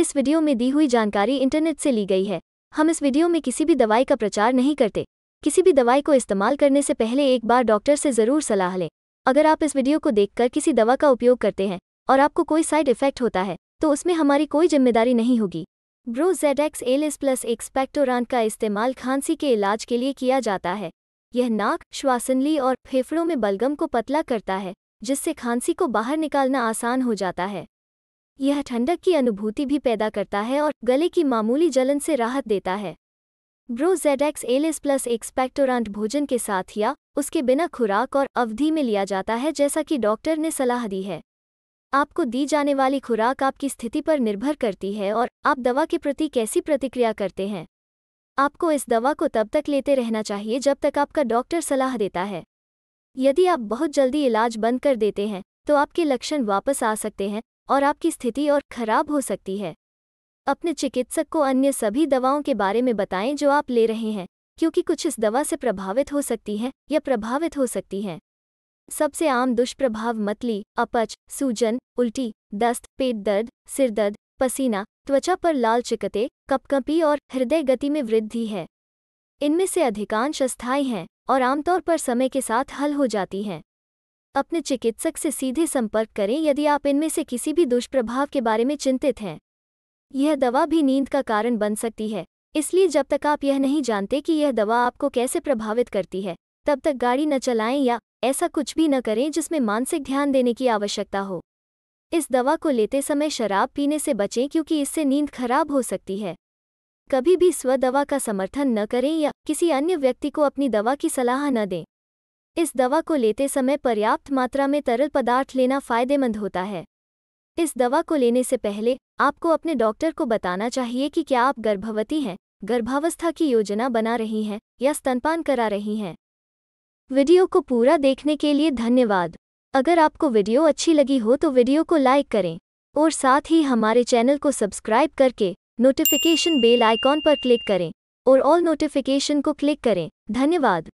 इस वीडियो में दी हुई जानकारी इंटरनेट से ली गई है हम इस वीडियो में किसी भी दवाई का प्रचार नहीं करते किसी भी दवाई को इस्तेमाल करने से पहले एक बार डॉक्टर से ज़रूर सलाह लें अगर आप इस वीडियो को देखकर किसी दवा का उपयोग करते हैं और आपको कोई साइड इफेक्ट होता है तो उसमें हमारी कोई जिम्मेदारी नहीं होगी Brozedex LS plus expectorant का इस्तेमाल खांसी के इलाज के लिए किया जाता है यह नाक श्वासनली और फेफड़ों में बलगम को पतला करता है जिससे खांसी को बाहर निकालना आसान हो जाता है यह ठंडक की अनुभूति भी पैदा करता है और गले की मामूली जलन से राहत देता है Brozedex LS plus expectorant भोजन के साथ या उसके बिना खुराक और अवधि में लिया जाता है जैसा कि डॉक्टर ने सलाह दी है आपको दी जाने वाली खुराक आपकी स्थिति पर निर्भर करती है और आप दवा के प्रति कैसी प्रतिक्रिया करते हैं आपको इस दवा को तब तक लेते रहना चाहिए जब तक आपका डॉक्टर सलाह देता है यदि आप बहुत जल्दी इलाज बंद कर देते हैं तो आपके लक्षण वापस आ सकते हैं और आपकी स्थिति और खराब हो सकती है अपने चिकित्सक को अन्य सभी दवाओं के बारे में बताएं जो आप ले रहे हैं क्योंकि कुछ इस दवा से प्रभावित हो सकती हैं या प्रभावित हो सकती हैं सबसे आम दुष्प्रभाव मतली अपच सूजन उल्टी दस्त पेट दर्द सिर दर्द पसीना त्वचा पर लाल चिकते कपकपी और हृदय गति में वृद्धि है इनमें से अधिकांश अस्थायी हैं और आमतौर पर समय के साथ हल हो जाती हैं अपने चिकित्सक से सीधे संपर्क करें यदि आप इनमें से किसी भी दुष्प्रभाव के बारे में चिंतित हैं यह दवा भी नींद का कारण बन सकती है इसलिए जब तक आप यह नहीं जानते कि यह दवा आपको कैसे प्रभावित करती है तब तक गाड़ी न चलाएं या ऐसा कुछ भी न करें जिसमें मानसिक ध्यान देने की आवश्यकता हो इस दवा को लेते समय शराब पीने से बचें क्योंकि इससे नींद खराब हो सकती है कभी भी स्व दवा का समर्थन न करें या किसी अन्य व्यक्ति को अपनी दवा की सलाह न दें इस दवा को लेते समय पर्याप्त मात्रा में तरल पदार्थ लेना फायदेमंद होता है इस दवा को लेने से पहले आपको अपने डॉक्टर को बताना चाहिए कि क्या आप गर्भवती हैं गर्भावस्था की योजना बना रही हैं या स्तनपान करा रही हैं वीडियो को पूरा देखने के लिए धन्यवाद अगर आपको वीडियो अच्छी लगी हो तो वीडियो को लाइक करें और साथ ही हमारे चैनल को सब्सक्राइब करके नोटिफिकेशन बेल आइकॉन पर क्लिक करें और ऑल नोटिफिकेशन को क्लिक करें धन्यवाद